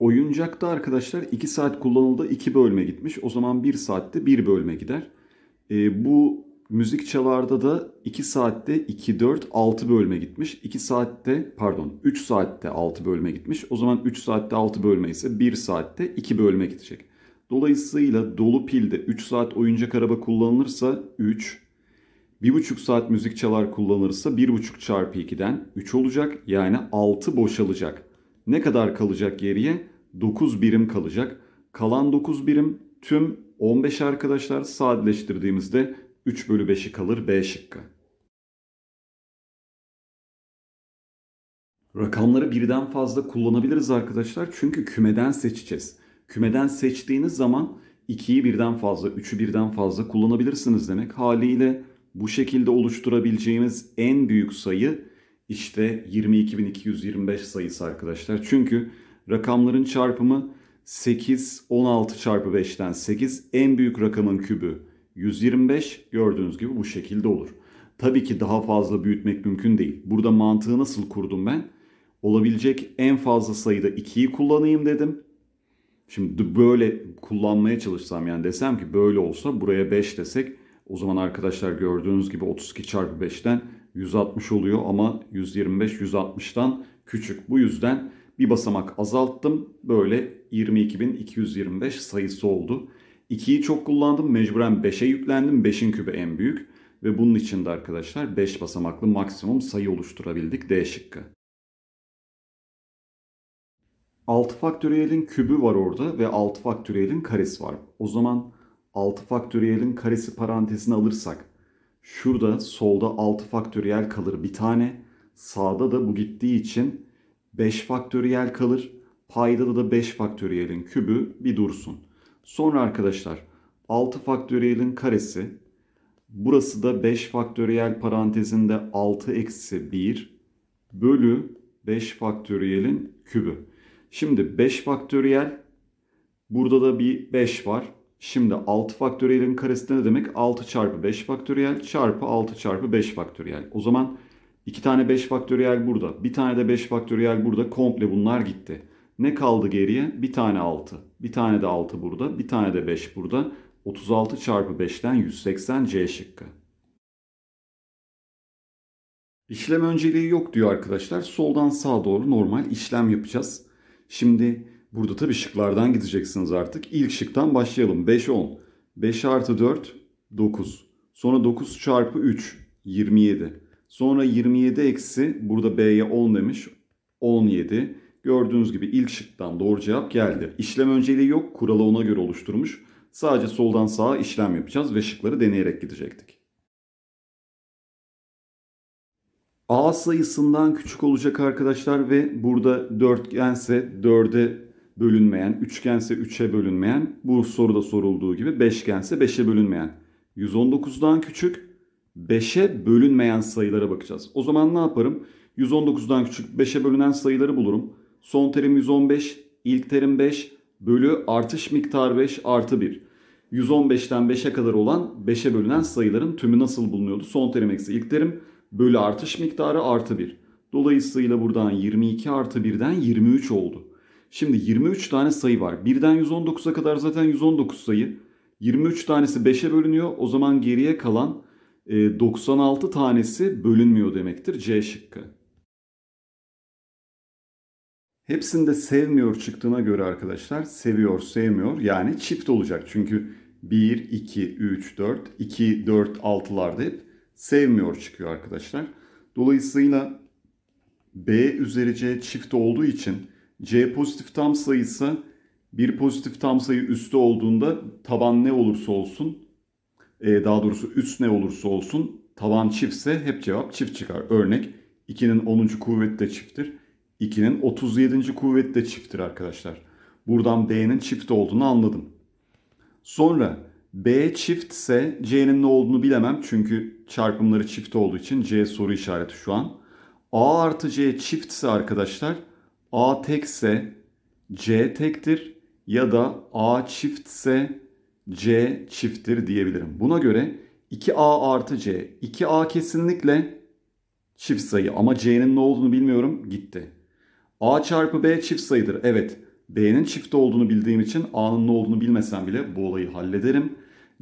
Oyuncakta arkadaşlar 2 saat kullanıldı 2 bölme gitmiş. O zaman 1 saatte 1 bölme gider. E, bu müzik çalarda da 2 saatte 2, 4, 6 bölme gitmiş. 2 saatte pardon 3 saatte 6 bölme gitmiş. O zaman 3 saatte 6 bölme ise 1 saatte 2 bölme gidecek. Dolayısıyla dolu pilde 3 saat oyuncak araba kullanılırsa 3, 1,5 saat müzik çalar kullanılırsa 1,5 çarpı 2'den 3 olacak. Yani 6 boşalacak. Ne kadar kalacak geriye? 9 birim kalacak. Kalan 9 birim tüm 15 arkadaşlar sadeleştirdiğimizde 3 bölü 5'i kalır B şıkkı. Rakamları birden fazla kullanabiliriz arkadaşlar çünkü kümeden seçeceğiz. Kümeden seçtiğiniz zaman 2'yi birden fazla, 3'ü birden fazla kullanabilirsiniz demek. Haliyle bu şekilde oluşturabileceğimiz en büyük sayı işte 22.225 sayısı arkadaşlar. Çünkü Rakamların çarpımı 8, 16 çarpı 5'ten 8 en büyük rakamın kübü 125 gördüğünüz gibi bu şekilde olur. Tabii ki daha fazla büyütmek mümkün değil. Burada mantığı nasıl kurdum ben? Olabilecek en fazla sayıda 2'yi kullanayım dedim. Şimdi böyle kullanmaya çalışsam yani desem ki böyle olsa buraya 5 desek o zaman arkadaşlar gördüğünüz gibi 32 çarpı 5'ten 160 oluyor ama 125 160'tan küçük. Bu yüzden bir basamak azalttım. Böyle 22.225 sayısı oldu. 2'yi çok kullandım. Mecburen 5'e yüklendim. 5'in kübü en büyük. Ve bunun için de arkadaşlar 5 basamaklı maksimum sayı oluşturabildik D şıkkı. 6 faktöriyelin kübü var orada ve 6 faktöriyelin karesi var. O zaman 6 faktöriyelin karesi parantezine alırsak şurada solda 6 faktöriyel kalır bir tane. Sağda da bu gittiği için 5 faktöriyel kalır. Paydada da 5 faktöriyelin kübü bir dursun. Sonra arkadaşlar 6 faktöriyelin karesi. Burası da 5 faktöriyel parantezinde 6 eksi 1 bölü 5 faktöriyelin kübü. Şimdi 5 faktöriyel burada da bir 5 var. Şimdi 6 faktöriyelin karesi ne demek? 6 çarpı 5 faktöriyel çarpı 6 çarpı 5 faktöriyel. O zaman İki tane 5 faktöriyel burada. Bir tane de 5 faktöriyel burada. Komple bunlar gitti. Ne kaldı geriye? Bir tane 6. Bir tane de 6 burada. Bir tane de 5 burada. 36 çarpı 5'ten 180 C şıkkı. İşlem önceliği yok diyor arkadaşlar. Soldan sağa doğru normal işlem yapacağız. Şimdi burada tabii şıklardan gideceksiniz artık. İlk şıktan başlayalım. 5 10. 5 artı 4 9. Sonra 9 çarpı 3 27. Sonra 27 eksi burada B'ye 10 demiş. 17. Gördüğünüz gibi ilk şıktan doğru cevap geldi. İşlem önceliği yok. Kuralı ona göre oluşturmuş. Sadece soldan sağa işlem yapacağız ve şıkları deneyerek gidecektik. A sayısından küçük olacak arkadaşlar ve burada dörtgense 4'e bölünmeyen, üçgense 3'e bölünmeyen, bu soruda sorulduğu gibi beşgense 5'e bölünmeyen. 119'dan küçük, 5'e bölünmeyen sayılara bakacağız. O zaman ne yaparım? 119'dan küçük 5'e bölünen sayıları bulurum. Son terim 115, ilk terim 5 bölü artış miktar 5 artı 1. 115'ten 5'e kadar olan 5'e bölünen sayıların tümü nasıl bulunuyordu? Son terim eksi ilk terim bölü artış miktarı artı 1. Dolayısıyla buradan 22 artı 1'den 23 oldu. Şimdi 23 tane sayı var. 1'den 119'a kadar zaten 119 sayı. 23 tanesi 5'e bölünüyor. O zaman geriye kalan 96 ee, tanesi bölünmüyor demektir C şıkkı. Hepsinde sevmiyor çıktığına göre arkadaşlar seviyor sevmiyor yani çift olacak. Çünkü 1, 2, 3, 4, 2, 4, 6'larda hep sevmiyor çıkıyor arkadaşlar. Dolayısıyla B üzeri C çift olduğu için C pozitif tam sayısı bir pozitif tam sayı üstü olduğunda taban ne olursa olsun e, daha doğrusu üst ne olursa olsun taban çiftse hep cevap çift çıkar. Örnek 2'nin 10. kuvveti de çifttir. 2'nin 37. kuvveti de çifttir arkadaşlar. Buradan B'nin çift olduğunu anladım. Sonra B çiftse C'nin ne olduğunu bilemem. Çünkü çarpımları çift olduğu için C soru işareti şu an. A artı C çiftse arkadaşlar A tekse C tektir ya da A çiftse C çifttir diyebilirim. Buna göre 2A artı C. 2A kesinlikle çift sayı ama C'nin ne olduğunu bilmiyorum gitti. A çarpı B çift sayıdır. Evet B'nin çift olduğunu bildiğim için A'nın ne olduğunu bilmesem bile bu olayı hallederim.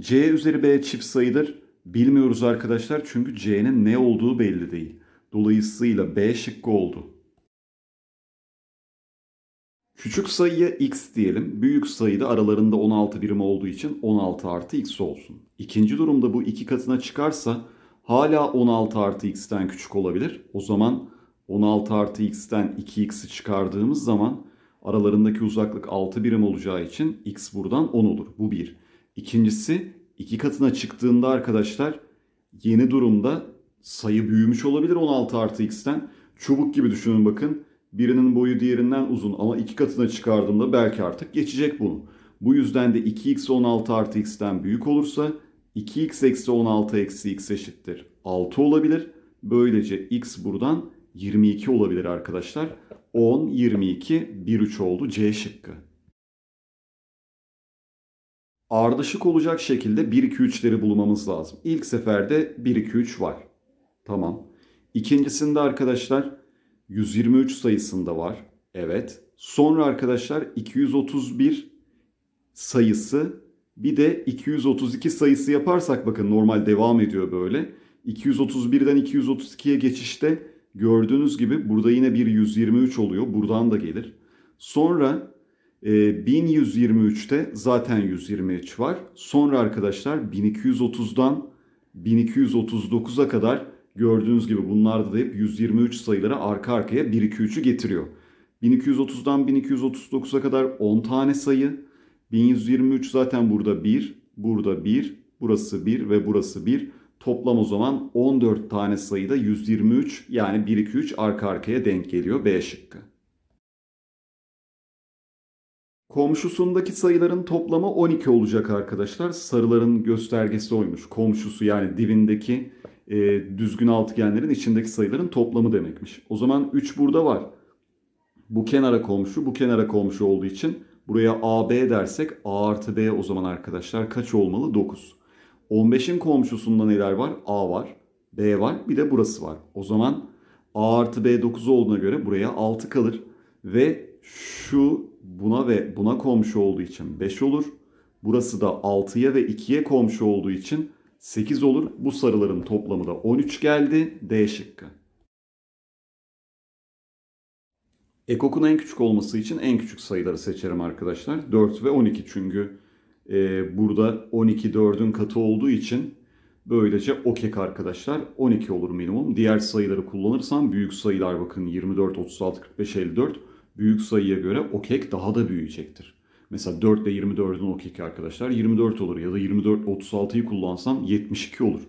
C üzeri B çift sayıdır. Bilmiyoruz arkadaşlar çünkü C'nin ne olduğu belli değil. Dolayısıyla B şıkkı oldu. Küçük sayıya x diyelim. Büyük sayıda aralarında 16 birim olduğu için 16 artı x olsun. İkinci durumda bu iki katına çıkarsa hala 16 artı x'ten küçük olabilir. O zaman 16 artı x'ten 2x'i çıkardığımız zaman aralarındaki uzaklık 6 birim olacağı için x buradan 10 olur. Bu bir. İkincisi iki katına çıktığında arkadaşlar yeni durumda sayı büyümüş olabilir 16 artı x'ten. Çubuk gibi düşünün bakın. Birinin boyu diğerinden uzun ama iki katına çıkardığımda belki artık geçecek bunu. Bu yüzden de 2x 16 artı x'ten büyük olursa 2x eksi 16 eksi x eşittir 6 olabilir. Böylece x buradan 22 olabilir arkadaşlar. 10, 22, 13 oldu C şıkkı. Ardışık olacak şekilde 1, 2, 3'leri bulmamız lazım. İlk seferde 1, 2, 3 var. Tamam. İkincisinde arkadaşlar 123 sayısında var. Evet. Sonra arkadaşlar 231 sayısı bir de 232 sayısı yaparsak bakın normal devam ediyor böyle. 231'den 232'ye geçişte gördüğünüz gibi burada yine bir 123 oluyor. Buradan da gelir. Sonra e, 1123'te zaten 123 var. Sonra arkadaşlar 1230'dan 1239'a kadar Gördüğünüz gibi bunlarda da hep 123 sayıları arka arkaya 1-2-3'ü getiriyor. 1230'dan 1239'a kadar 10 tane sayı. 1123 zaten burada 1, burada 1, burası 1 ve burası 1. Toplam o zaman 14 tane sayıda 123 yani 1 2 3 arka arkaya denk geliyor B şıkkı. Komşusundaki sayıların toplamı 12 olacak arkadaşlar. Sarıların göstergesi oymuş. Komşusu yani dibindeki e, düzgün altıgenlerin içindeki sayıların toplamı demekmiş. O zaman 3 burada var. Bu kenara komşu, bu kenara komşu olduğu için buraya AB dersek A artı B o zaman arkadaşlar kaç olmalı? 9. 15'in komşusunda neler var? A var, B var, bir de burası var. O zaman A artı B 9 olduğuna göre buraya 6 kalır. Ve şu buna ve buna komşu olduğu için 5 olur. Burası da 6'ya ve 2'ye komşu olduğu için 8 olur. Bu sarıların toplamı da 13 geldi. D şıkkı. Ekok'un en küçük olması için en küçük sayıları seçerim arkadaşlar. 4 ve 12 çünkü e, burada 12 4'ün katı olduğu için böylece okek arkadaşlar 12 olur minimum. Diğer sayıları kullanırsam büyük sayılar bakın 24, 36, 45, 54 büyük sayıya göre okek daha da büyüyecektir. Mesela 4 ile 24'ün okey arkadaşlar 24 olur ya da 24 36'yı kullansam 72 olur.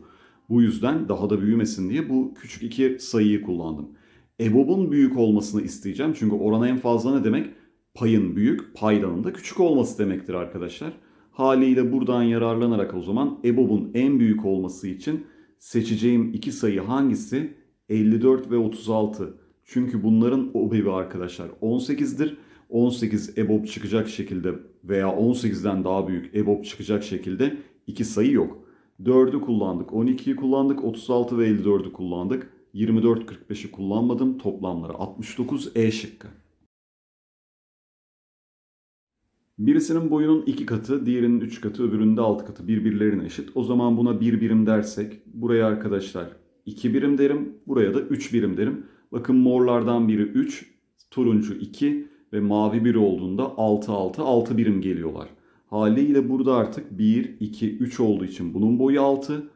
Bu yüzden daha da büyümesin diye bu küçük iki sayıyı kullandım. EBOB'un büyük olmasını isteyeceğim. Çünkü oran en fazla ne demek? Payın büyük, paydanın da küçük olması demektir arkadaşlar. Haliyle buradan yararlanarak o zaman EBOB'un en büyük olması için seçeceğim iki sayı hangisi? 54 ve 36. Çünkü bunların OBEB'i arkadaşlar 18'dir. 18 EBOB çıkacak şekilde veya 18'den daha büyük EBOB çıkacak şekilde iki sayı yok. 4'ü kullandık, 12'yi kullandık, 36 ve 54'ü kullandık. 24 45'i kullanmadım. Toplamları 69 E şıkkı. Birisinin boyunun 2 katı, diğerinin 3 katı, öbürünün de 6 katı birbirlerine eşit. O zaman buna 1 bir birim dersek, buraya arkadaşlar 2 birim derim, buraya da 3 birim derim. Bakın morlardan biri 3, turuncu 2, ve mavi 1 olduğunda 6 6 6 birim geliyorlar. Haliyle burada artık 1 2 3 olduğu için bunun boyu 6,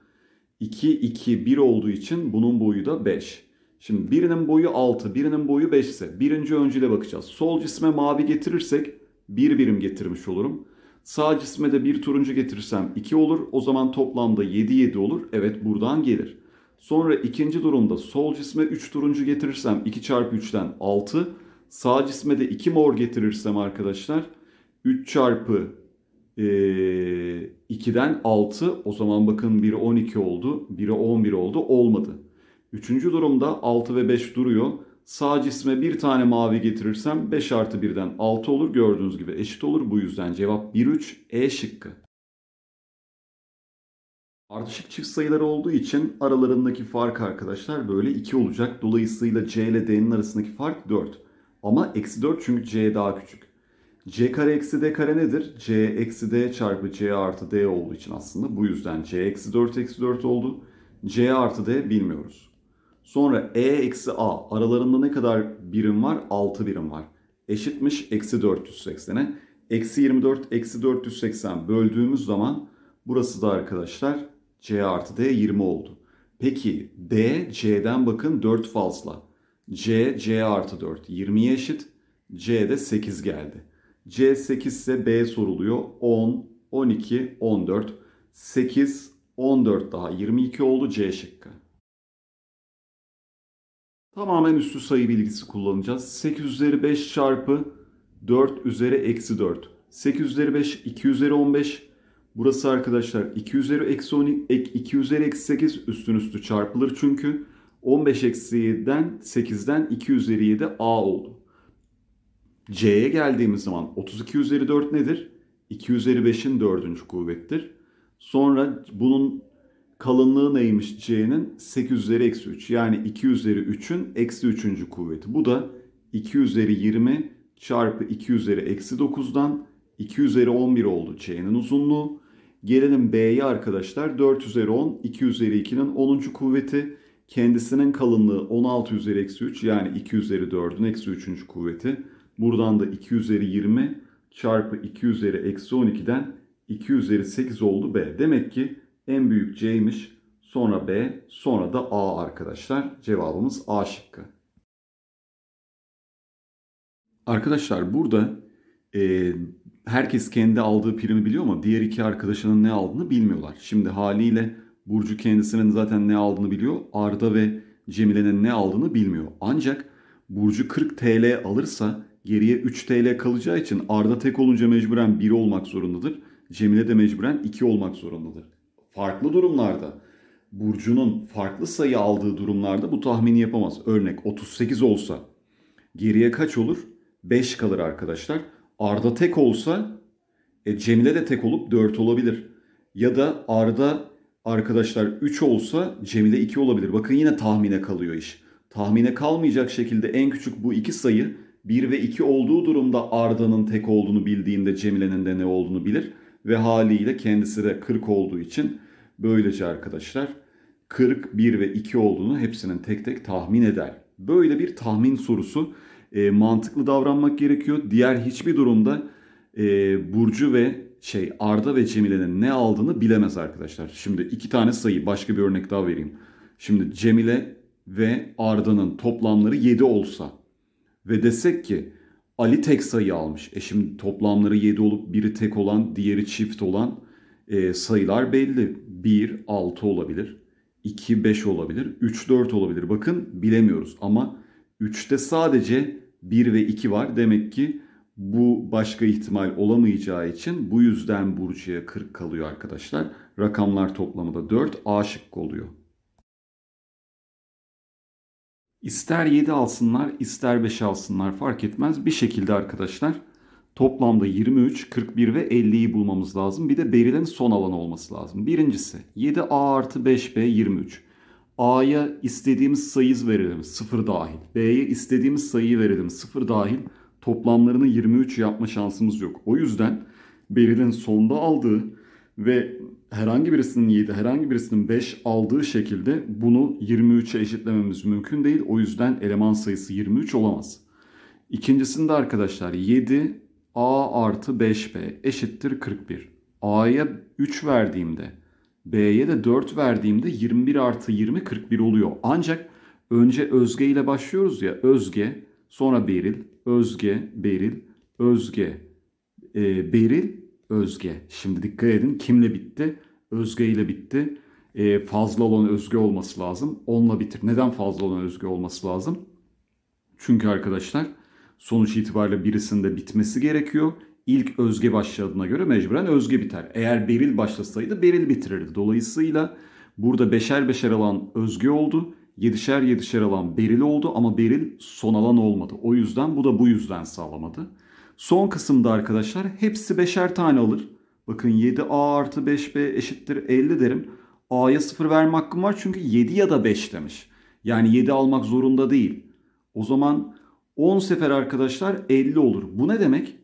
2 2 1 olduğu için bunun boyu da 5. Şimdi birinin boyu 6, birinin boyu 5 ise birinci öncüle bakacağız. Sol cisme mavi getirirsek 1 birim getirmiş olurum. Sağ cisme de bir turuncu getirirsem 2 olur. O zaman toplamda 7 7 olur. Evet buradan gelir. Sonra ikinci durumda sol cisme 3 turuncu getirirsem 2 çarpı 3'ten 6. Sağ cisme de 2 mor getirirsem arkadaşlar 3 çarpı e, 2'den 6 o zaman bakın biri 12 oldu biri 11 oldu olmadı. Üçüncü durumda 6 ve 5 duruyor. Sağ cisme bir tane mavi getirirsem 5 artı 1'den 6 olur. Gördüğünüz gibi eşit olur. Bu yüzden cevap 1-3 E şıkkı. Ardışık çift sayıları olduğu için aralarındaki fark arkadaşlar böyle 2 olacak. Dolayısıyla C ile D'nin arasındaki fark 4. Ama eksi 4 çünkü c daha küçük. c kare eksi d kare nedir? c eksi d çarpı c artı d olduğu için aslında bu yüzden c eksi 4 eksi 4 oldu. c artı d bilmiyoruz. Sonra e eksi a aralarında ne kadar birim var? 6 birim var. Eşitmiş eksi 480'e. Eksi 24 eksi 480 böldüğümüz zaman burası da arkadaşlar c artı d 20 oldu. Peki d c'den bakın 4 fazla. C, C artı 4 20'ye eşit. C de 8 geldi. C 8 ise B soruluyor. 10, 12, 14. 8, 14 daha 22 oldu C şıkkı. Tamamen üstü sayı bilgisi kullanacağız. 8 üzeri 5 çarpı 4 üzeri eksi 4. 8 üzeri 5, 2 üzeri 15. Burası arkadaşlar 2 üzeri eksi 12, 2 üzeri eksi 8 üstün üstü çarpılır çünkü. 15 eksi 7'den 8'den 2 üzeri 7 A oldu. C'ye geldiğimiz zaman 32 üzeri 4 nedir? 2 üzeri 5'in 4. kuvvettir. Sonra bunun kalınlığı neymiş C'nin? 8 üzeri eksi 3. Yani 2 üzeri 3'ün eksi 3. kuvveti. Bu da 2 üzeri 20 çarpı 2 üzeri eksi 9'dan 2 üzeri 11 oldu C'nin uzunluğu. Gelelim B'ye arkadaşlar. 4 üzeri 10, 2 üzeri 2'nin 10. kuvveti. Kendisinin kalınlığı 16 üzeri eksi 3 yani 2 üzeri 4'ün eksi 3. kuvveti. Buradan da 2 üzeri 20 çarpı 2 üzeri eksi 12'den 2 üzeri 8 oldu B. Demek ki en büyük C'ymiş. Sonra B, sonra da A arkadaşlar. Cevabımız A şıkkı. Arkadaşlar burada e, herkes kendi aldığı primi biliyor ama diğer iki arkadaşının ne aldığını bilmiyorlar. Şimdi haliyle Burcu kendisinin zaten ne aldığını biliyor. Arda ve Cemile'nin ne aldığını bilmiyor. Ancak Burcu 40 TL alırsa geriye 3 TL kalacağı için Arda tek olunca mecburen 1 olmak zorundadır. Cemile de mecburen 2 olmak zorundadır. Farklı durumlarda Burcu'nun farklı sayı aldığı durumlarda bu tahmini yapamaz. Örnek 38 olsa geriye kaç olur? 5 kalır arkadaşlar. Arda tek olsa e, Cemile de tek olup 4 olabilir. Ya da Arda arkadaşlar 3 olsa Cemile 2 olabilir. Bakın yine tahmine kalıyor iş. Tahmine kalmayacak şekilde en küçük bu iki sayı 1 ve 2 olduğu durumda Arda'nın tek olduğunu bildiğinde Cemile'nin de ne olduğunu bilir. Ve haliyle kendisi de 40 olduğu için böylece arkadaşlar 40, 1 ve 2 olduğunu hepsinin tek tek tahmin eder. Böyle bir tahmin sorusu e, mantıklı davranmak gerekiyor. Diğer hiçbir durumda e, Burcu ve şey Arda ve Cemile'nin ne aldığını bilemez arkadaşlar. Şimdi iki tane sayı başka bir örnek daha vereyim. Şimdi Cemile ve Arda'nın toplamları 7 olsa ve desek ki Ali tek sayı almış. E şimdi toplamları 7 olup biri tek olan diğeri çift olan e, sayılar belli. 1, 6 olabilir. 2, 5 olabilir. 3, 4 olabilir. Bakın bilemiyoruz ama 3'te sadece 1 ve 2 var. Demek ki bu başka ihtimal olamayacağı için bu yüzden Burcu'ya 40 kalıyor arkadaşlar. Rakamlar toplamı da 4 A şıkkı oluyor. İster 7 alsınlar ister 5 alsınlar fark etmez bir şekilde arkadaşlar toplamda 23, 41 ve 50'yi bulmamız lazım. Bir de Beril'in son alanı olması lazım. Birincisi 7A artı 5B 23. A'ya istediğimiz sayıyı verelim 0 dahil. B'ye istediğimiz sayıyı verelim 0 dahil toplamlarını 23 yapma şansımız yok. O yüzden Beril'in sonda aldığı ve herhangi birisinin 7, herhangi birisinin 5 aldığı şekilde bunu 23'e eşitlememiz mümkün değil. O yüzden eleman sayısı 23 olamaz. İkincisinde arkadaşlar 7 A artı 5B eşittir 41. A'ya 3 verdiğimde B'ye de 4 verdiğimde 21 artı 20 41 oluyor. Ancak önce özge ile başlıyoruz ya özge sonra Beril, Özge, Beril, Özge, e, Beril, Özge. Şimdi dikkat edin kimle bitti? Özge ile bitti. E, fazla olan Özge olması lazım. Onunla bitir. Neden fazla olan Özge olması lazım? Çünkü arkadaşlar sonuç itibariyle birisinde bitmesi gerekiyor. İlk Özge başladığına göre mecburen Özge biter. Eğer Beril başlasaydı Beril bitirirdi. Dolayısıyla burada beşer beşer alan Özge oldu yedişer yedişer alan Beril oldu ama Beril son alan olmadı. O yüzden bu da bu yüzden sağlamadı. Son kısımda arkadaşlar hepsi beşer tane alır. Bakın 7A artı 5B eşittir 50 derim. A'ya 0 verme hakkım var çünkü 7 ya da 5 demiş. Yani 7 almak zorunda değil. O zaman 10 sefer arkadaşlar 50 olur. Bu ne demek?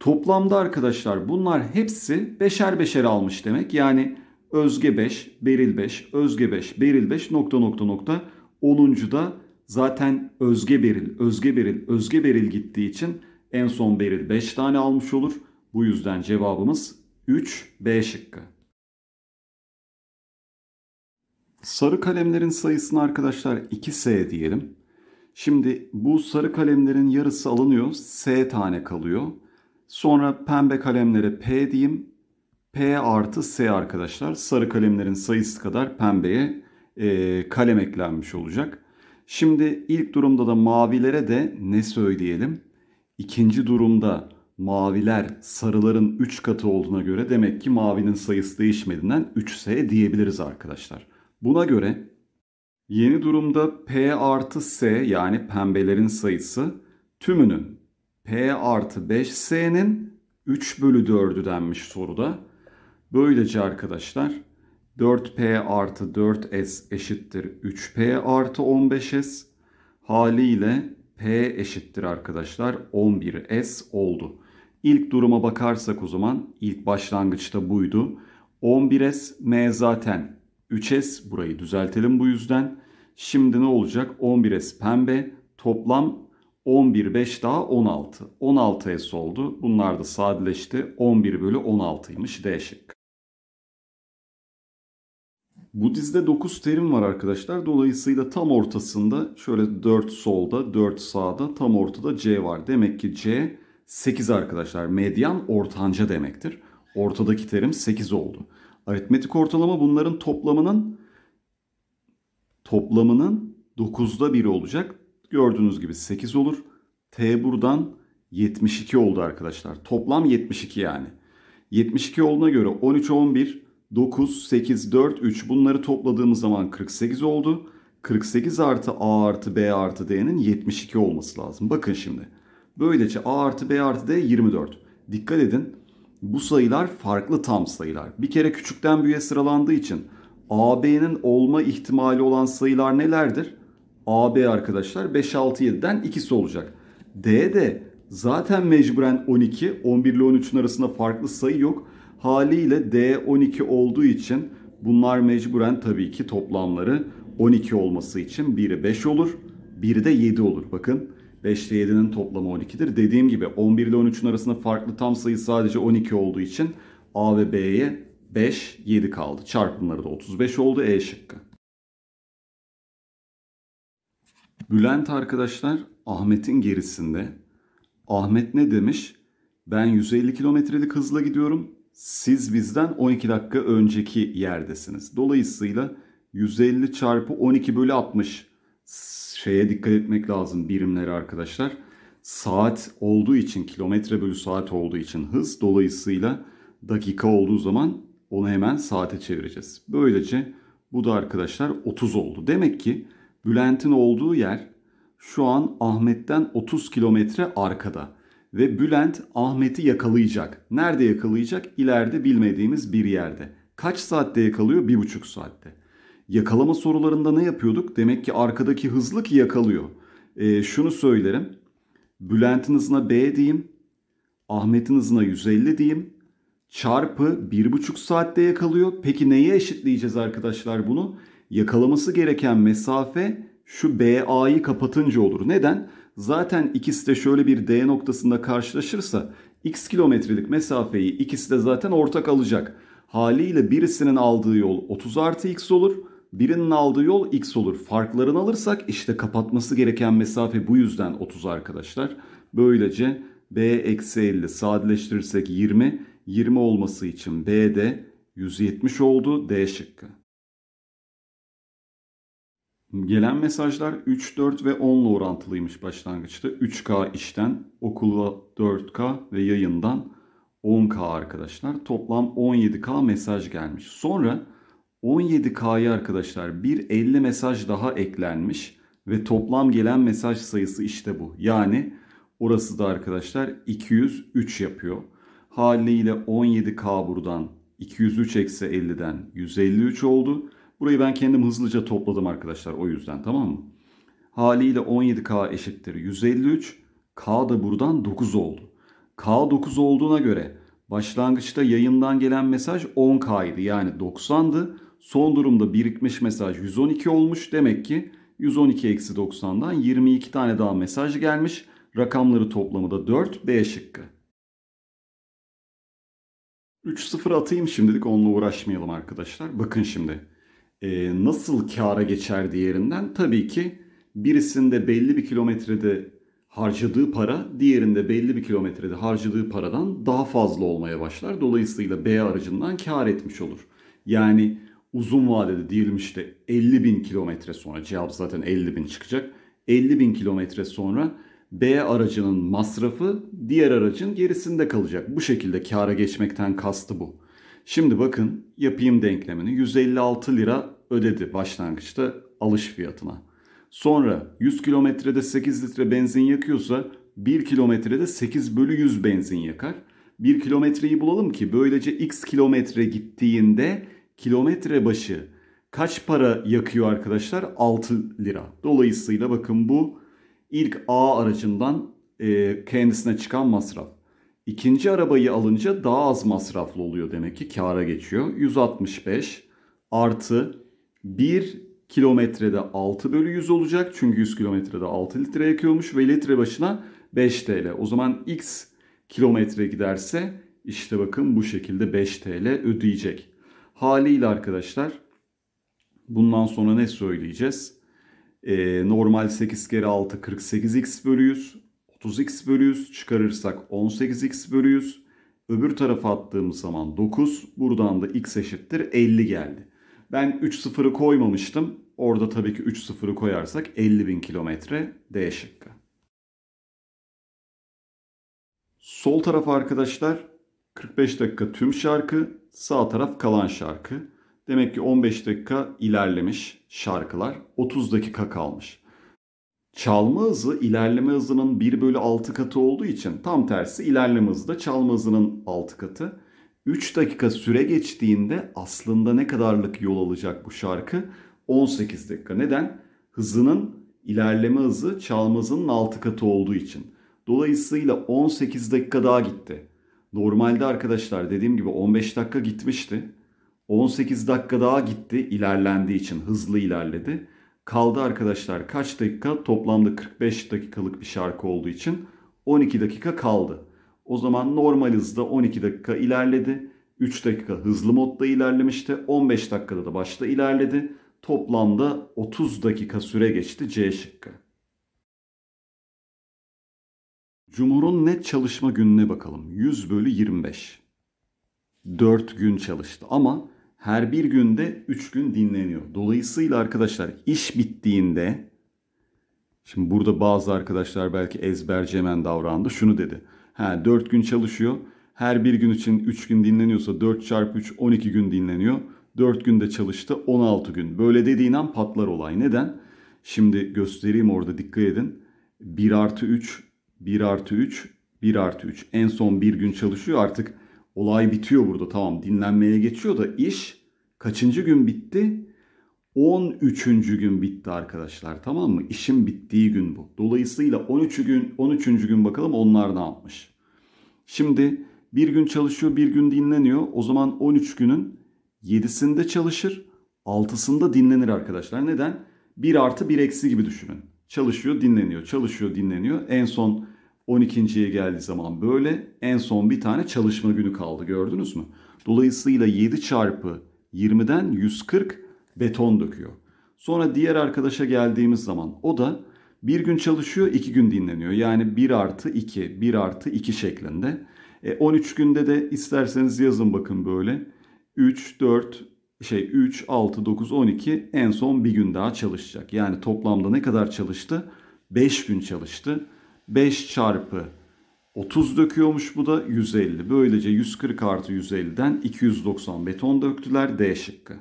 Toplamda arkadaşlar bunlar hepsi beşer beşer almış demek. Yani Özge 5, Beril 5, Özge 5, Beril 5 nokta nokta nokta 10. da zaten Özge Beril, Özge Beril, Özge Beril gittiği için en son Beril 5 tane almış olur. Bu yüzden cevabımız 3 B şıkkı. Sarı kalemlerin sayısını arkadaşlar 2S diyelim. Şimdi bu sarı kalemlerin yarısı alınıyor. S tane kalıyor. Sonra pembe kalemlere P diyeyim. P artı S arkadaşlar sarı kalemlerin sayısı kadar pembeye e, kalem eklenmiş olacak. Şimdi ilk durumda da mavilere de ne söyleyelim? İkinci durumda maviler sarıların 3 katı olduğuna göre demek ki mavinin sayısı değişmediğinden 3S diyebiliriz arkadaşlar. Buna göre yeni durumda P artı S yani pembelerin sayısı tümünün P artı 5S'nin 3 bölü 4'ü denmiş soruda. Böylece arkadaşlar 4P artı 4S eşittir 3P artı 15S. Haliyle P eşittir arkadaşlar 11S oldu. İlk duruma bakarsak o zaman ilk başlangıçta buydu. 11S M zaten 3S burayı düzeltelim bu yüzden. Şimdi ne olacak? 11S pembe toplam 11 5 daha 16. 16S oldu. Bunlar da sadeleşti. 11 bölü 16'ymış D şıkkı. Bu dizide 9 terim var arkadaşlar. Dolayısıyla tam ortasında şöyle 4 solda, 4 sağda, tam ortada C var. Demek ki C 8 arkadaşlar. Medyan ortanca demektir. Ortadaki terim 8 oldu. Aritmetik ortalama bunların toplamının toplamının 9'da 1 olacak. Gördüğünüz gibi 8 olur. T buradan 72 oldu arkadaşlar. Toplam 72 yani. 72 olduğuna göre 13, 11, 9, 8, 4, 3 bunları topladığımız zaman 48 oldu. 48 artı A artı B artı D'nin 72 olması lazım. Bakın şimdi. Böylece A artı B artı D 24. Dikkat edin. Bu sayılar farklı tam sayılar. Bir kere küçükten büyüğe sıralandığı için AB'nin olma ihtimali olan sayılar nelerdir? AB arkadaşlar 5, 6, 7'den ikisi olacak. D de zaten mecburen 12, 11 ile 13'ün arasında farklı sayı yok. Haliyle D12 olduğu için bunlar mecburen tabii ki toplamları 12 olması için biri 5 olur, biri de 7 olur. Bakın 5 ile 7'nin toplamı 12'dir. Dediğim gibi 11 ile 13'ün arasında farklı tam sayı sadece 12 olduğu için A ve B'ye 5, 7 kaldı. Çarpımları da 35 oldu E şıkkı. Bülent arkadaşlar Ahmet'in gerisinde. Ahmet ne demiş? Ben 150 kilometrelik hızla gidiyorum siz bizden 12 dakika önceki yerdesiniz. Dolayısıyla 150 çarpı 12 bölü 60 şeye dikkat etmek lazım birimleri arkadaşlar. Saat olduğu için kilometre bölü saat olduğu için hız dolayısıyla dakika olduğu zaman onu hemen saate çevireceğiz. Böylece bu da arkadaşlar 30 oldu. Demek ki Bülent'in olduğu yer şu an Ahmet'ten 30 kilometre arkada ve Bülent Ahmet'i yakalayacak. Nerede yakalayacak? İleride bilmediğimiz bir yerde. Kaç saatte yakalıyor? Bir buçuk saatte. Yakalama sorularında ne yapıyorduk? Demek ki arkadaki hızlı ki yakalıyor. E, şunu söylerim. Bülent'in hızına B diyeyim. Ahmet'in hızına 150 diyeyim. Çarpı bir buçuk saatte yakalıyor. Peki neye eşitleyeceğiz arkadaşlar bunu? Yakalaması gereken mesafe şu BA'yı kapatınca olur. Neden? zaten ikisi de şöyle bir D noktasında karşılaşırsa x kilometrelik mesafeyi ikisi de zaten ortak alacak. Haliyle birisinin aldığı yol 30 artı x olur. Birinin aldığı yol x olur. Farklarını alırsak işte kapatması gereken mesafe bu yüzden 30 arkadaşlar. Böylece b eksi 50 sadeleştirirsek 20. 20 olması için b de 170 oldu D şıkkı. Gelen mesajlar 3, 4 ve 10 ile orantılıymış başlangıçta. 3K işten, okula 4K ve yayından 10K arkadaşlar. Toplam 17K mesaj gelmiş. Sonra 17 k'ya arkadaşlar bir 50 mesaj daha eklenmiş ve toplam gelen mesaj sayısı işte bu. Yani orası da arkadaşlar 203 yapıyor. Haliyle 17K buradan 203 eksi 50'den 153 oldu. Burayı ben kendim hızlıca topladım arkadaşlar o yüzden tamam mı? Haliyle 17K eşittir 153. K da buradan 9 oldu. K 9 olduğuna göre başlangıçta yayından gelen mesaj 10K idi yani 90'dı. Son durumda birikmiş mesaj 112 olmuş. Demek ki 112-90'dan 22 tane daha mesaj gelmiş. Rakamları toplamı da 4 B şıkkı. 3-0 atayım şimdilik onunla uğraşmayalım arkadaşlar. Bakın şimdi e, nasıl kâra geçer diğerinden? Tabii ki birisinde belli bir kilometrede harcadığı para diğerinde belli bir kilometrede harcadığı paradan daha fazla olmaya başlar. Dolayısıyla B aracından kâr etmiş olur. Yani uzun vadede diyelim işte 50 bin kilometre sonra cevap zaten 50 bin çıkacak. 50 bin kilometre sonra B aracının masrafı diğer aracın gerisinde kalacak. Bu şekilde kâra geçmekten kastı bu. Şimdi bakın yapayım denklemini. 156 lira ödedi başlangıçta alış fiyatına. Sonra 100 kilometrede 8 litre benzin yakıyorsa 1 kilometrede 8 bölü 100 benzin yakar. 1 kilometreyi bulalım ki böylece x kilometre gittiğinde kilometre başı kaç para yakıyor arkadaşlar? 6 lira. Dolayısıyla bakın bu ilk A aracından e, kendisine çıkan masraf. İkinci arabayı alınca daha az masraflı oluyor demek ki kâra geçiyor. 165 artı 1 kilometrede 6 bölü 100 olacak. Çünkü 100 kilometrede 6 litre yakıyormuş ve litre başına 5 TL. O zaman x kilometre giderse işte bakın bu şekilde 5 TL ödeyecek. Haliyle arkadaşlar bundan sonra ne söyleyeceğiz? Ee, normal 8 kere 6 48x bölü 100. 30x bölü 100 çıkarırsak 18x bölü 100. Öbür tarafa attığımız zaman 9. Buradan da x eşittir 50 geldi. Ben 3 sıfırı koymamıştım. Orada tabii ki 3 sıfırı koyarsak 50 bin kilometre D şıkkı. Sol taraf arkadaşlar 45 dakika tüm şarkı, sağ taraf kalan şarkı. Demek ki 15 dakika ilerlemiş şarkılar, 30 dakika kalmış çalma hızı ilerleme hızının 1 bölü 6 katı olduğu için tam tersi ilerleme hızı da çalma hızının 6 katı. 3 dakika süre geçtiğinde aslında ne kadarlık yol alacak bu şarkı? 18 dakika. Neden? Hızının ilerleme hızı çalma hızının 6 katı olduğu için. Dolayısıyla 18 dakika daha gitti. Normalde arkadaşlar dediğim gibi 15 dakika gitmişti. 18 dakika daha gitti ilerlendiği için hızlı ilerledi. Kaldı arkadaşlar kaç dakika? Toplamda 45 dakikalık bir şarkı olduğu için 12 dakika kaldı. O zaman normal hızda 12 dakika ilerledi. 3 dakika hızlı modda ilerlemişti. 15 dakikada da başta ilerledi. Toplamda 30 dakika süre geçti C şıkkı. Cumhur'un net çalışma gününe bakalım. 100 bölü 25. 4 gün çalıştı ama her bir günde 3 gün dinleniyor. Dolayısıyla arkadaşlar iş bittiğinde şimdi burada bazı arkadaşlar belki ezbercemen davrandı. Şunu dedi. Ha 4 gün çalışıyor. Her bir gün için 3 gün dinleniyorsa 4 çarpı 3 12 gün dinleniyor. 4 günde çalıştı 16 gün. Böyle dediğin an patlar olay. Neden? Şimdi göstereyim orada dikkat edin. 1 artı 3, 1 artı 3, 1 artı 3. En son bir gün çalışıyor artık Olay bitiyor burada tamam dinlenmeye geçiyor da iş kaçıncı gün bitti? 13. gün bitti arkadaşlar tamam mı? İşin bittiği gün bu. Dolayısıyla 13. gün 13. gün bakalım onlar ne yapmış. Şimdi bir gün çalışıyor bir gün dinleniyor. O zaman 13 günün 7'sinde çalışır 6'sında dinlenir arkadaşlar. Neden? 1 artı 1 eksi gibi düşünün. Çalışıyor dinleniyor çalışıyor dinleniyor. En son 12.ye geldiği zaman böyle. En son bir tane çalışma günü kaldı gördünüz mü? Dolayısıyla 7 çarpı 20'den 140 beton döküyor. Sonra diğer arkadaşa geldiğimiz zaman o da bir gün çalışıyor, iki gün dinleniyor. Yani 1 artı 2, 1 artı 2 şeklinde. E, 13 günde de isterseniz yazın bakın böyle. 3, 4, şey 3, 6, 9, 12 en son bir gün daha çalışacak. Yani toplamda ne kadar çalıştı? 5 gün çalıştı. 5 çarpı 30 döküyormuş bu da 150. Böylece 140 artı 150'den 290 beton döktüler D şıkkı.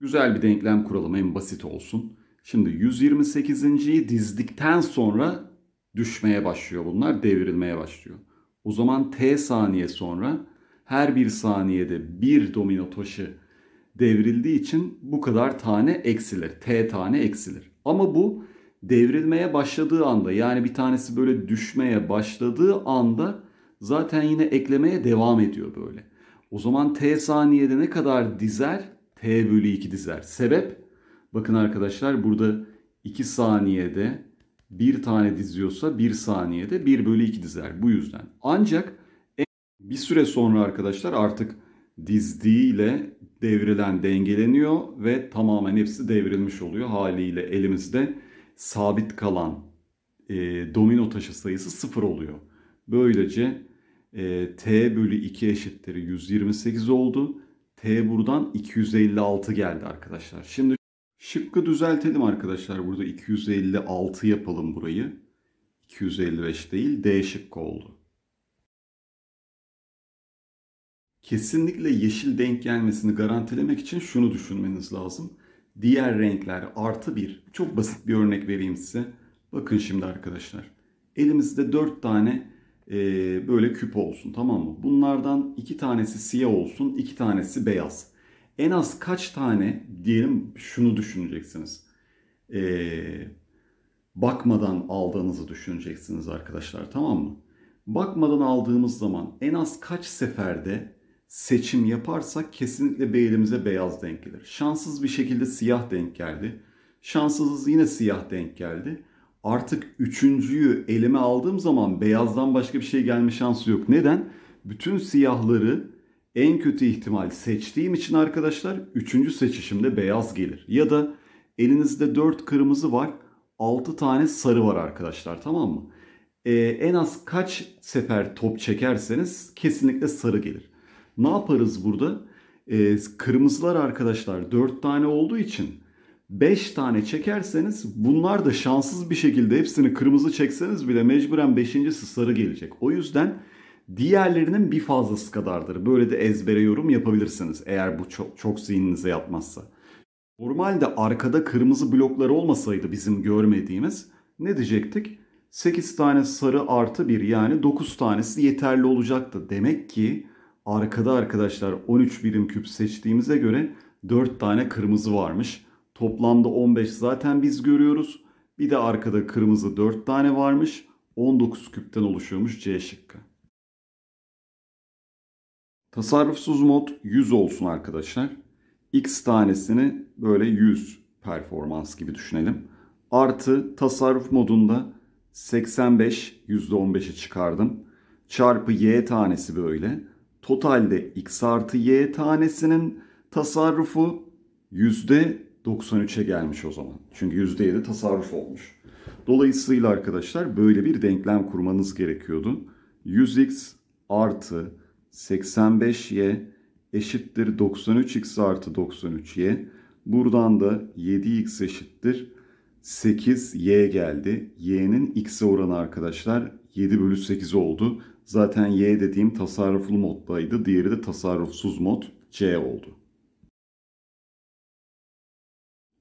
Güzel bir denklem kuralım en basit olsun. Şimdi 128.yi dizdikten sonra düşmeye başlıyor bunlar devrilmeye başlıyor. O zaman T saniye sonra her bir saniyede bir domino taşı devrildiği için bu kadar tane eksilir. T tane eksilir. Ama bu devrilmeye başladığı anda yani bir tanesi böyle düşmeye başladığı anda zaten yine eklemeye devam ediyor böyle. O zaman t saniyede ne kadar dizer? t bölü 2 dizer. Sebep? Bakın arkadaşlar burada 2 saniyede bir tane diziyorsa 1 saniyede 1 bölü 2 dizer. Bu yüzden. Ancak bir süre sonra arkadaşlar artık dizdiğiyle devrilen dengeleniyor ve tamamen hepsi devrilmiş oluyor. Haliyle elimizde sabit kalan e, domino taşı sayısı 0 oluyor. Böylece e, t bölü 2 eşittir 128 oldu. T buradan 256 geldi arkadaşlar. Şimdi şıkkı düzeltelim arkadaşlar. Burada 256 yapalım burayı. 255 değil D şıkkı oldu. Kesinlikle yeşil denk gelmesini garantilemek için şunu düşünmeniz lazım diğer renkler artı bir. Çok basit bir örnek vereyim size. Bakın şimdi arkadaşlar. Elimizde 4 tane e, böyle küp olsun tamam mı? Bunlardan 2 tanesi siyah olsun, 2 tanesi beyaz. En az kaç tane diyelim şunu düşüneceksiniz. E, bakmadan aldığınızı düşüneceksiniz arkadaşlar tamam mı? Bakmadan aldığımız zaman en az kaç seferde seçim yaparsak kesinlikle B beyaz denk gelir. Şanssız bir şekilde siyah denk geldi. Şanssızız yine siyah denk geldi. Artık üçüncüyü elime aldığım zaman beyazdan başka bir şey gelme şansı yok. Neden? Bütün siyahları en kötü ihtimal seçtiğim için arkadaşlar üçüncü seçişimde beyaz gelir. Ya da elinizde dört kırmızı var altı tane sarı var arkadaşlar tamam mı? Ee, en az kaç sefer top çekerseniz kesinlikle sarı gelir. Ne yaparız burada? E, kırmızılar arkadaşlar 4 tane olduğu için 5 tane çekerseniz bunlar da şanssız bir şekilde hepsini kırmızı çekseniz bile mecburen 5.si sarı gelecek. O yüzden diğerlerinin bir fazlası kadardır. Böyle de ezbere yorum yapabilirsiniz eğer bu çok, çok zihninize yatmazsa. Normalde arkada kırmızı bloklar olmasaydı bizim görmediğimiz ne diyecektik? 8 tane sarı artı 1 yani 9 tanesi yeterli olacaktı. Demek ki Arkada arkadaşlar 13 birim küp seçtiğimize göre 4 tane kırmızı varmış. Toplamda 15 zaten biz görüyoruz. Bir de arkada kırmızı 4 tane varmış. 19 küpten oluşuyormuş C şıkkı. Tasarrufsuz mod 100 olsun arkadaşlar. X tanesini böyle 100 performans gibi düşünelim. Artı tasarruf modunda 85 15'i çıkardım. Çarpı Y tanesi böyle. Totalde x artı y tanesinin tasarrufu yüzde %93'e gelmiş o zaman. Çünkü yüzde %7 tasarruf olmuş. Dolayısıyla arkadaşlar böyle bir denklem kurmanız gerekiyordu. 100x artı 85y eşittir 93x artı 93y. Buradan da 7x eşittir 8y geldi. y'nin x'e oranı arkadaşlar 7 bölü 8 oldu. Zaten Y dediğim tasarruflu moddaydı. Diğeri de tasarrufsuz mod C oldu.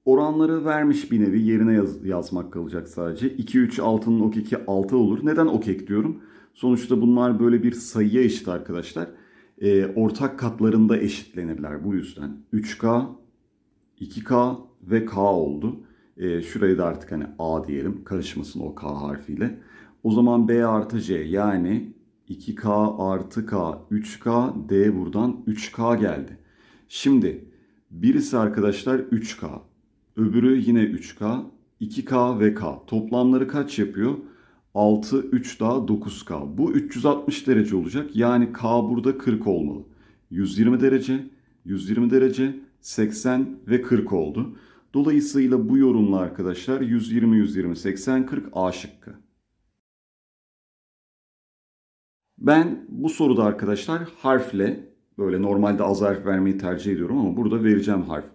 Oranları vermiş bir nevi yerine yaz, yazmak kalacak sadece. 2, 3, 6'nın ok 2, 6 olur. Neden ok ekliyorum? Sonuçta bunlar böyle bir sayıya eşit arkadaşlar. E, ortak katlarında eşitlenirler bu yüzden. 3K, 2K ve K oldu. E, şurayı da artık hani A diyelim karışmasın o K harfiyle. O zaman B artı C yani 2K artı K, 3K, D buradan 3K geldi. Şimdi birisi arkadaşlar 3K, öbürü yine 3K, 2K ve K. Toplamları kaç yapıyor? 6, 3 daha 9K. Bu 360 derece olacak. Yani K burada 40 olmalı. 120 derece, 120 derece, 80 ve 40 oldu. Dolayısıyla bu yorumla arkadaşlar 120, 120, 80, 40 A şıkkı. Ben bu soruda arkadaşlar harfle böyle normalde az harf vermeyi tercih ediyorum ama burada vereceğim harf.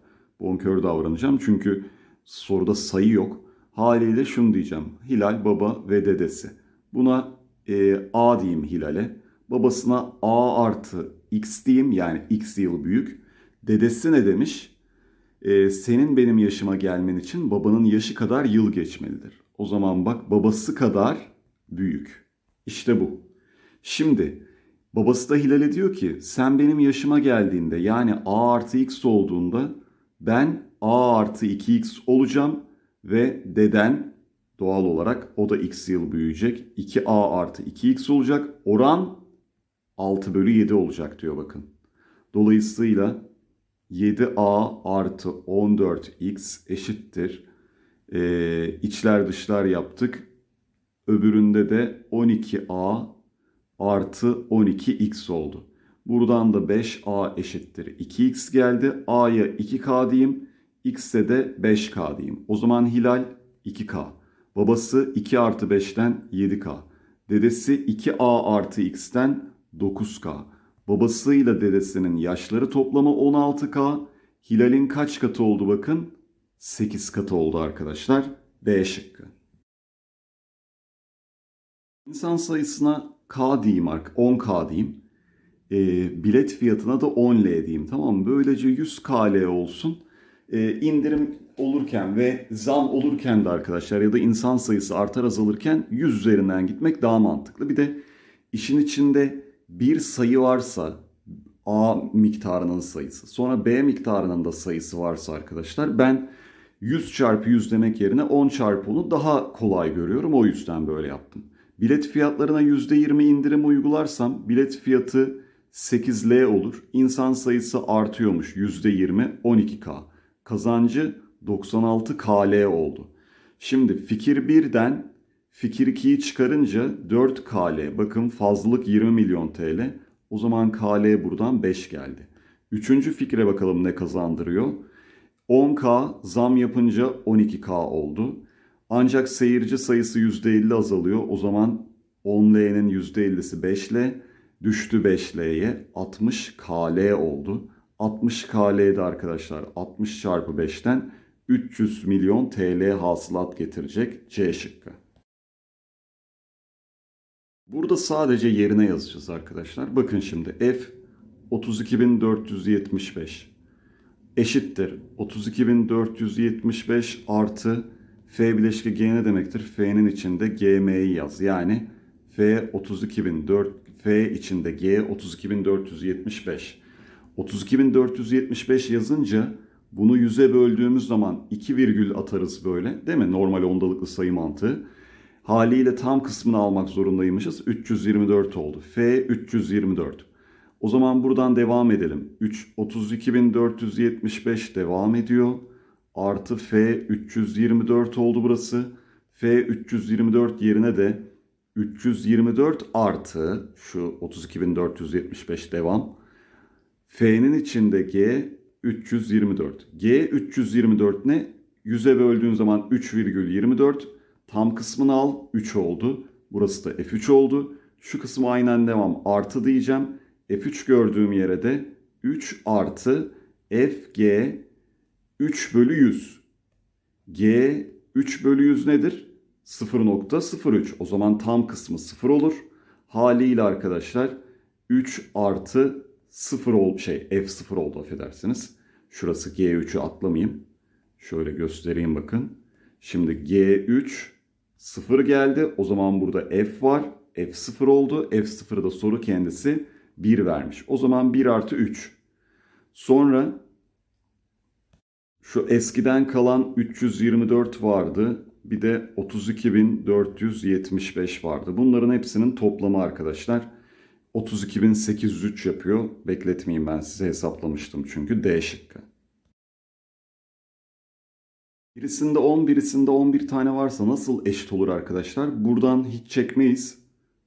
Bonkör davranacağım çünkü soruda sayı yok. Haliyle şunu diyeceğim. Hilal baba ve dedesi. Buna e, A diyeyim Hilal'e. Babasına A artı X diyeyim yani X yıl büyük. Dedesi ne demiş? E, senin benim yaşıma gelmen için babanın yaşı kadar yıl geçmelidir. O zaman bak babası kadar büyük. İşte bu. Şimdi babası da Hilal'e diyor ki sen benim yaşıma geldiğinde yani a artı x olduğunda ben a artı 2x olacağım ve deden doğal olarak o da x yıl büyüyecek 2a artı 2x olacak oran 6 bölü 7 olacak diyor bakın. Dolayısıyla 7a artı 14x eşittir. Ee, içler dışlar yaptık. Öbüründe de 12a artı 12x oldu. Buradan da 5a eşittir 2x geldi. a'ya 2k diyeyim. x'e de 5k diyeyim. O zaman Hilal 2k. Babası 2 artı 5'ten 7k. Dedesi 2a artı x'ten 9k. Babasıyla dedesinin yaşları toplamı 16k. Hilal'in kaç katı oldu bakın? 8 katı oldu arkadaşlar. B şıkkı. İnsan sayısına K diyeyim, 10K diyeyim. E, bilet fiyatına da 10L diyeyim tamam mı? Böylece 100KL olsun. E, indirim olurken ve zam olurken de arkadaşlar ya da insan sayısı artar azalırken 100 üzerinden gitmek daha mantıklı. Bir de işin içinde bir sayı varsa A miktarının sayısı sonra B miktarının da sayısı varsa arkadaşlar ben 100 çarpı 100 demek yerine 10 çarpı 10'u daha kolay görüyorum. O yüzden böyle yaptım. Bilet fiyatlarına %20 indirim uygularsam bilet fiyatı 8L olur. İnsan sayısı artıyormuş %20 12K. Kazancı 96KL oldu. Şimdi fikir 1'den fikir 2'yi çıkarınca 4KL. Bakın fazlalık 20 milyon TL. O zaman KL buradan 5 geldi. Üçüncü fikre bakalım ne kazandırıyor. 10K zam yapınca 12K oldu. Ancak seyirci sayısı %50 azalıyor. O zaman 10L'nin %50'si 5L düştü 5L'ye 60 KL oldu. 60 KL'de arkadaşlar 60 çarpı 5'ten 300 milyon TL hasılat getirecek C şıkkı. Burada sadece yerine yazacağız arkadaşlar. Bakın şimdi F 32475 eşittir 32475 artı F bileşke G ne demektir? F'nin içinde GM'yi yaz. Yani F 32004 F içinde G 32475. 32475 yazınca bunu 100'e böldüğümüz zaman 2 virgül atarız böyle. Değil mi? Normal ondalıklı sayı mantığı. Haliyle tam kısmını almak zorundaymışız. 324 oldu. F 324. O zaman buradan devam edelim. 32475 devam ediyor artı F 324 oldu burası. F 324 yerine de 324 artı şu 32.475 devam. F'nin içinde G 324. G 324 ne? 100'e böldüğün zaman 3,24. Tam kısmını al 3 oldu. Burası da F3 oldu. Şu kısmı aynen devam artı diyeceğim. F3 gördüğüm yere de 3 artı FG 3 bölü 100. G 3 bölü 100 nedir? 0.03. O zaman tam kısmı 0 olur. Haliyle arkadaşlar 3 artı 0 ol şey F0 oldu affedersiniz. Şurası G3'ü atlamayayım. Şöyle göstereyim bakın. Şimdi G3 0 geldi. O zaman burada F var. F0 oldu. F0'da soru kendisi 1 vermiş. O zaman 1 artı 3. Sonra şu eskiden kalan 324 vardı. Bir de 32.475 vardı. Bunların hepsinin toplamı arkadaşlar. 32.803 yapıyor. Bekletmeyeyim ben size hesaplamıştım çünkü D şıkkı. Birisinde 10 birisinde 11 tane varsa nasıl eşit olur arkadaşlar? Buradan hiç çekmeyiz.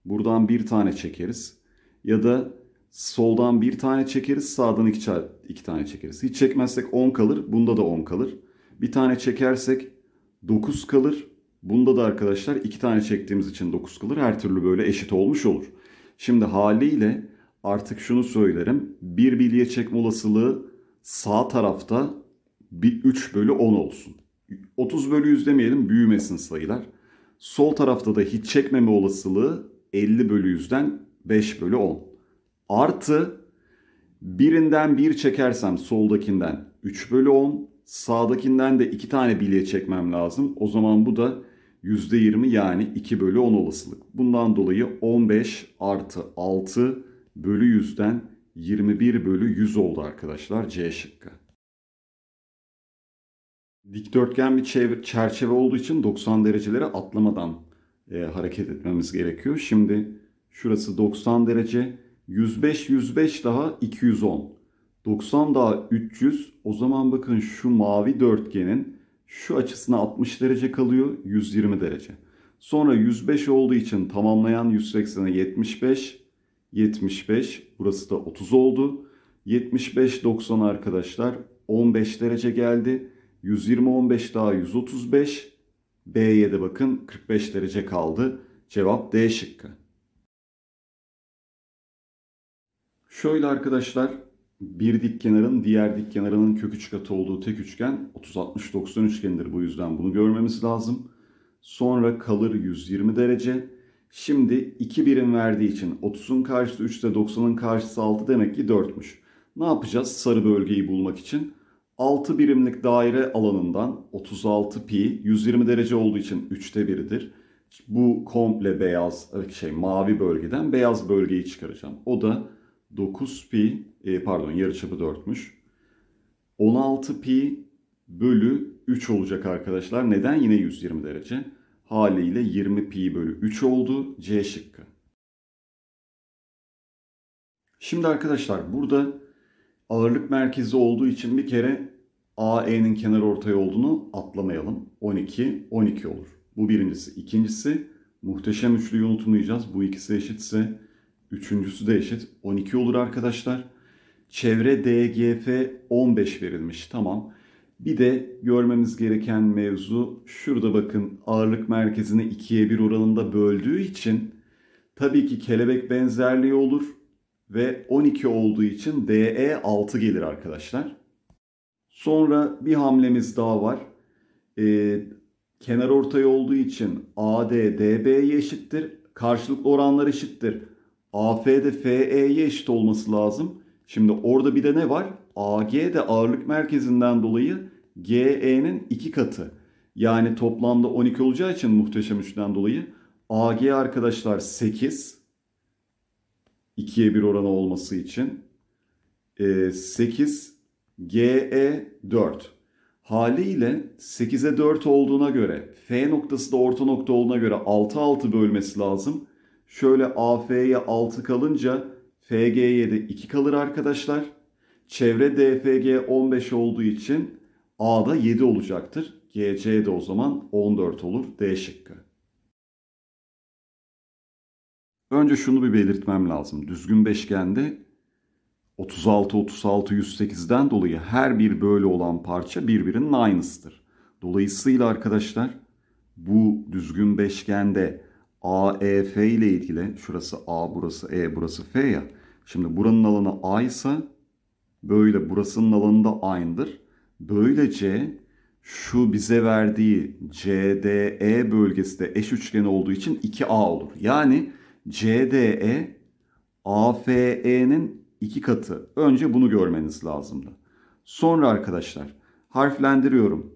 Buradan bir tane çekeriz. Ya da Soldan bir tane çekeriz, sağdan iki, iki tane çekeriz. Hiç çekmezsek 10 kalır, bunda da 10 kalır. Bir tane çekersek 9 kalır. Bunda da arkadaşlar iki tane çektiğimiz için 9 kalır. Her türlü böyle eşit olmuş olur. Şimdi haliyle artık şunu söylerim. Bir bilye çekme olasılığı sağ tarafta bir 3 bölü 10 olsun. 30 bölü 100 demeyelim büyümesin sayılar. Sol tarafta da hiç çekmeme olasılığı 50 bölü 100'den 5 bölü 10. Artı birinden bir çekersem soldakinden 3 bölü 10. Sağdakinden de 2 tane bilye çekmem lazım. O zaman bu da %20 yani 2 bölü 10 olasılık. Bundan dolayı 15 artı 6 bölü 100'den 21 bölü 100 oldu arkadaşlar C şıkkı. Dikdörtgen bir çerçeve olduğu için 90 dereceleri atlamadan e, hareket etmemiz gerekiyor. Şimdi şurası 90 derece, 105 105 daha 210. 90 daha 300. O zaman bakın şu mavi dörtgenin şu açısına 60 derece kalıyor. 120 derece. Sonra 105 olduğu için tamamlayan 180'e 75. 75. Burası da 30 oldu. 75 90 arkadaşlar 15 derece geldi. 120 15 daha 135. B'ye de bakın 45 derece kaldı. Cevap D şıkkı. Şöyle arkadaşlar bir dik kenarın diğer dik kenarının kök üç olduğu tek üçgen 30-60-90 üçgenidir. Bu yüzden bunu görmemiz lazım. Sonra kalır 120 derece. Şimdi 2 birim verdiği için 30'un karşısı 3 de 90'ın karşısı 6 demek ki 4'müş. Ne yapacağız sarı bölgeyi bulmak için? 6 birimlik daire alanından 36 pi 120 derece olduğu için 3'te 1'dir. Bu komple beyaz şey mavi bölgeden beyaz bölgeyi çıkaracağım. O da 9 pi e, pardon yarıçapı 4'müş. 16 pi bölü 3 olacak arkadaşlar. Neden? Yine 120 derece. Haliyle 20 pi bölü 3 oldu. C şıkkı. Şimdi arkadaşlar burada ağırlık merkezi olduğu için bir kere AE'nin kenar ortay olduğunu atlamayalım. 12, 12 olur. Bu birincisi. İkincisi muhteşem üçlüyü unutmayacağız. Bu ikisi eşitse Üçüncüsü de eşit 12 olur arkadaşlar. Çevre DGF 15 verilmiş. Tamam. Bir de görmemiz gereken mevzu şurada bakın ağırlık merkezini 2'ye 1 oranında böldüğü için tabii ki kelebek benzerliği olur ve 12 olduğu için DE 6 gelir arkadaşlar. Sonra bir hamlemiz daha var. Ee, kenar ortayı olduğu için AD DB'ye eşittir. Karşılıklı oranlar eşittir. AF'de FE'ye eşit olması lazım. Şimdi orada bir de ne var? AG de ağırlık merkezinden dolayı GE'nin iki katı. Yani toplamda 12 olacağı için muhteşem üçten dolayı AG arkadaşlar 8. 2'ye 1 oranı olması için. E, 8 GE 4. Haliyle 8'e 4 olduğuna göre F noktası da orta nokta olduğuna göre 6 6 bölmesi lazım. Şöyle AF'ye 6 kalınca FG'ye de 2 kalır arkadaşlar. Çevre DFG 15 olduğu için A'da 7 olacaktır. GC de o zaman 14 olur. D şıkkı. Önce şunu bir belirtmem lazım. Düzgün beşgende 36 36 108'den dolayı her bir böyle olan parça birbirinin aynısıdır. Dolayısıyla arkadaşlar bu düzgün beşgende A e, F ile ilgili şurası A burası E burası F ya. Şimdi buranın alanı A ise böyle burasının alanı da aynıdır. Böylece şu bize verdiği C CDE bölgesi de eş üçgen olduğu için 2A olur. Yani C D E A F E'nin iki katı. Önce bunu görmeniz lazımdı. Sonra arkadaşlar harflendiriyorum.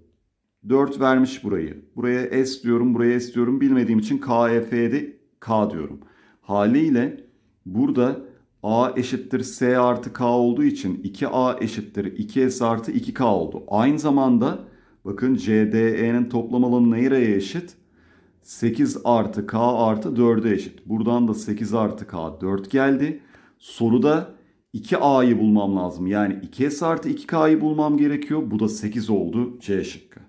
4 vermiş burayı. Buraya S diyorum, buraya S diyorum. Bilmediğim için KF'de e, K diyorum. Haliyle burada A eşittir S artı K olduğu için 2A eşittir 2S artı 2K oldu. Aynı zamanda bakın CDE'nin toplam alanı nereye eşit? 8 artı K artı 4'e eşit. Buradan da 8 artı K 4 geldi. Soruda 2A'yı bulmam lazım. Yani 2S artı 2K'yı bulmam gerekiyor. Bu da 8 oldu C şıkkı.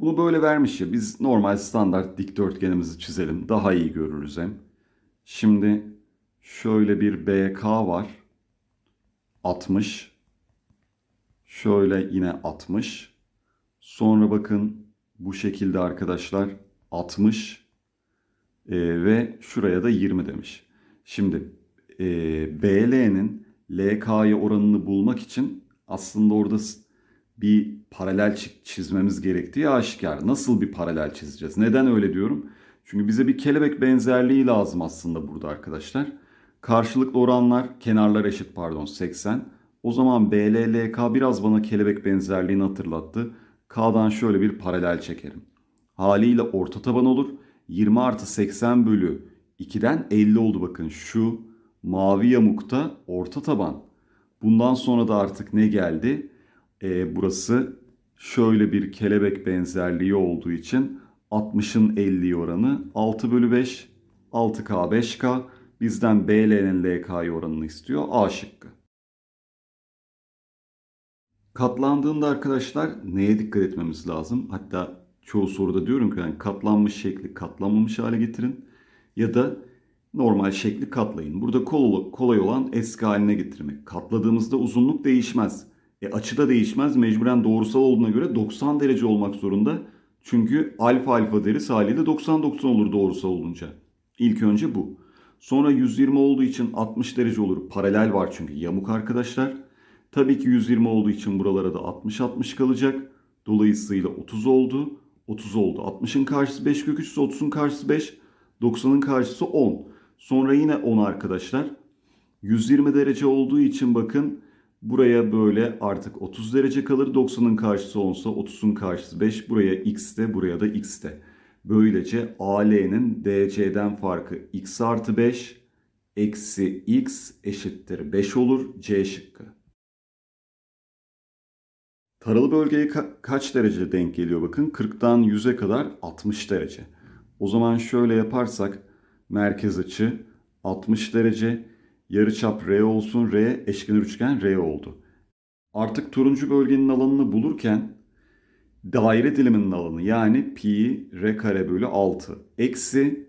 Bunu böyle vermiş ya biz normal standart dikdörtgenimizi çizelim. Daha iyi görürüz hem. Şimdi şöyle bir BK var. 60. Şöyle yine 60. Sonra bakın bu şekilde arkadaşlar 60 ee, ve şuraya da 20 demiş. Şimdi e, BL'nin LK'ya oranını bulmak için aslında orada bir paralel çizmemiz gerektiği aşikar. Nasıl bir paralel çizeceğiz? Neden öyle diyorum? Çünkü bize bir kelebek benzerliği lazım aslında burada arkadaşlar. Karşılıklı oranlar, kenarlar eşit pardon 80. O zaman BLLK biraz bana kelebek benzerliğini hatırlattı. K'dan şöyle bir paralel çekerim. Haliyle orta taban olur. 20 artı 80 bölü 2'den 50 oldu bakın. Şu mavi yamukta orta taban. Bundan sonra da artık ne geldi? e, burası şöyle bir kelebek benzerliği olduğu için 60'ın 50 oranı 6 bölü 5 6K 5K bizden BL'nin LK'yı oranını istiyor A şıkkı. Katlandığında arkadaşlar neye dikkat etmemiz lazım? Hatta çoğu soruda diyorum ki yani katlanmış şekli katlanmamış hale getirin ya da normal şekli katlayın. Burada kolay olan eski haline getirmek. Katladığımızda uzunluk değişmez. E, açı da değişmez. Mecburen doğrusal olduğuna göre 90 derece olmak zorunda. Çünkü alfa alfa deriz haliyle 90-90 olur doğrusal olunca. İlk önce bu. Sonra 120 olduğu için 60 derece olur. Paralel var çünkü yamuk arkadaşlar. Tabii ki 120 olduğu için buralara da 60-60 kalacak. Dolayısıyla 30 oldu. 30 oldu. 60'ın karşısı 5 kök 3 ise 30'un karşısı 5. 90'ın karşısı 10. Sonra yine 10 arkadaşlar. 120 derece olduğu için bakın Buraya böyle artık 30 derece kalır. 90'ın karşısı olsa 30'un karşısı 5. Buraya x de buraya da x de. Böylece AL'nin DC'den farkı x artı 5 eksi x eşittir 5 olur. C şıkkı. Taralı bölgeye ka kaç derece denk geliyor bakın. 40'tan 100'e kadar 60 derece. O zaman şöyle yaparsak merkez açı 60 derece Yarıçap R olsun R eşkenar üçgen R oldu. Artık turuncu bölgenin alanını bulurken daire diliminin alanı yani pi r kare bölü 6 eksi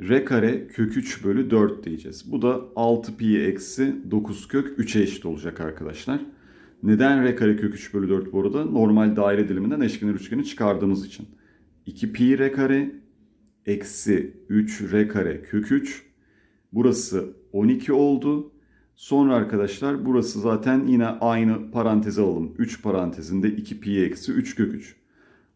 r kare kök 3 bölü 4 diyeceğiz. Bu da 6 pi eksi 9 kök 3'e eşit olacak arkadaşlar. Neden r kare kök 3 bölü 4 bu arada? Normal daire diliminden eşkenar üçgeni çıkardığımız için. 2 pi r kare eksi 3 r kare kök 3 Burası 12 oldu. Sonra arkadaşlar burası zaten yine aynı paranteze alalım. 3 parantezinde 2 pi eksi 3 kök 3.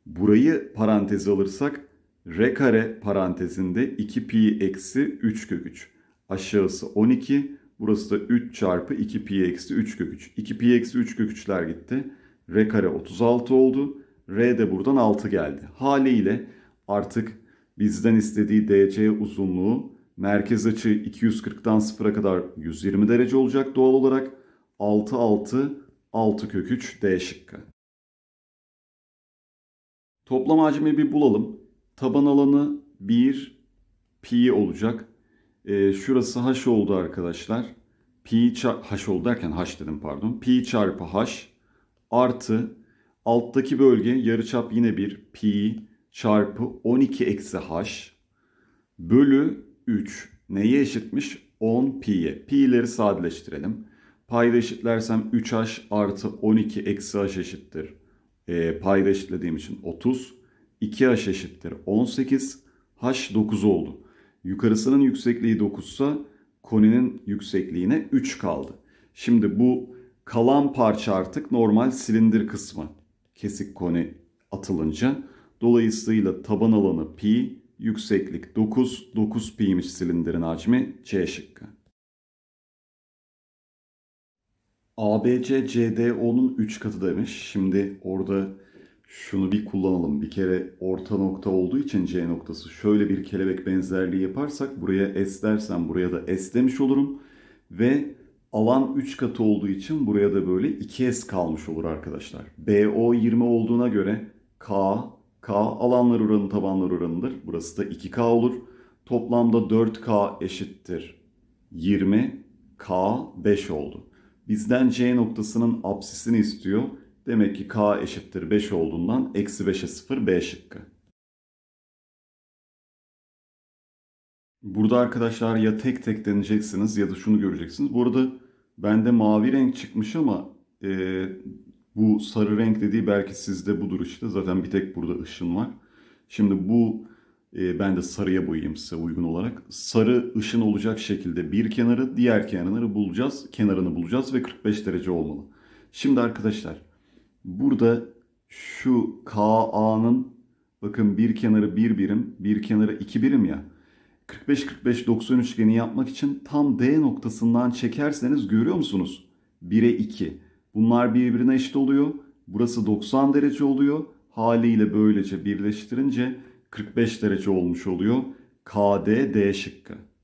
Burayı paranteze alırsak r kare parantezinde 2 pi eksi 3 kök 3. Aşağısı 12. Burası da 3 çarpı 2 pi eksi 3 kök 3. 2 pi eksi 3 kök 3'ler gitti. R kare 36 oldu. R de buradan 6 geldi. Haliyle artık bizden istediği DC uzunluğu Merkez açı 240'dan 0'a kadar 120 derece olacak doğal olarak. 6 6 6 kök 3 D şıkkı. Toplam hacmi bir bulalım. Taban alanı 1 pi olacak. E, şurası h oldu arkadaşlar. Pi h oldu derken h dedim pardon. Pi çarpı h artı alttaki bölge yarıçap yine bir pi çarpı 12 eksi h bölü 3 neye eşitmiş? 10 pi'ye. Pi'leri sadeleştirelim. Payda eşitlersem 3h artı 12 eksi h eşittir. E, payda eşitlediğim için 30. 2h eşittir 18. h 9 oldu. Yukarısının yüksekliği 9 ise koninin yüksekliğine 3 kaldı. Şimdi bu kalan parça artık normal silindir kısmı. Kesik koni atılınca. Dolayısıyla taban alanı pi yükseklik 9, 9 pi'miş silindirin hacmi C şıkkı. ABC CDO'nun 3 katı demiş. Şimdi orada şunu bir kullanalım. Bir kere orta nokta olduğu için C noktası şöyle bir kelebek benzerliği yaparsak buraya S dersen buraya da S demiş olurum. Ve alan 3 katı olduğu için buraya da böyle 2S kalmış olur arkadaşlar. BO 20 olduğuna göre K, K alanlar oranı tabanlar oranıdır. Burası da 2K olur. Toplamda 4K eşittir 20K 5 oldu. Bizden C noktasının apsisini istiyor. Demek ki K eşittir 5 olduğundan eksi 5'e 0 B şıkkı. Burada arkadaşlar ya tek tek deneyeceksiniz ya da şunu göreceksiniz. Bu arada bende mavi renk çıkmış ama e, bu sarı renk dediği belki sizde budur işte. Zaten bir tek burada ışın var. Şimdi bu e, ben de sarıya boyayayım size uygun olarak. Sarı ışın olacak şekilde bir kenarı diğer kenarını bulacağız. Kenarını bulacağız ve 45 derece olmalı. Şimdi arkadaşlar burada şu KA'nın bakın bir kenarı bir birim bir kenarı iki birim ya. 45-45-90 üçgeni yapmak için tam D noktasından çekerseniz görüyor musunuz? 1'e 2. Bunlar birbirine eşit oluyor. Burası 90 derece oluyor. Haliyle böylece birleştirince 45 derece olmuş oluyor. KD D şıkkı.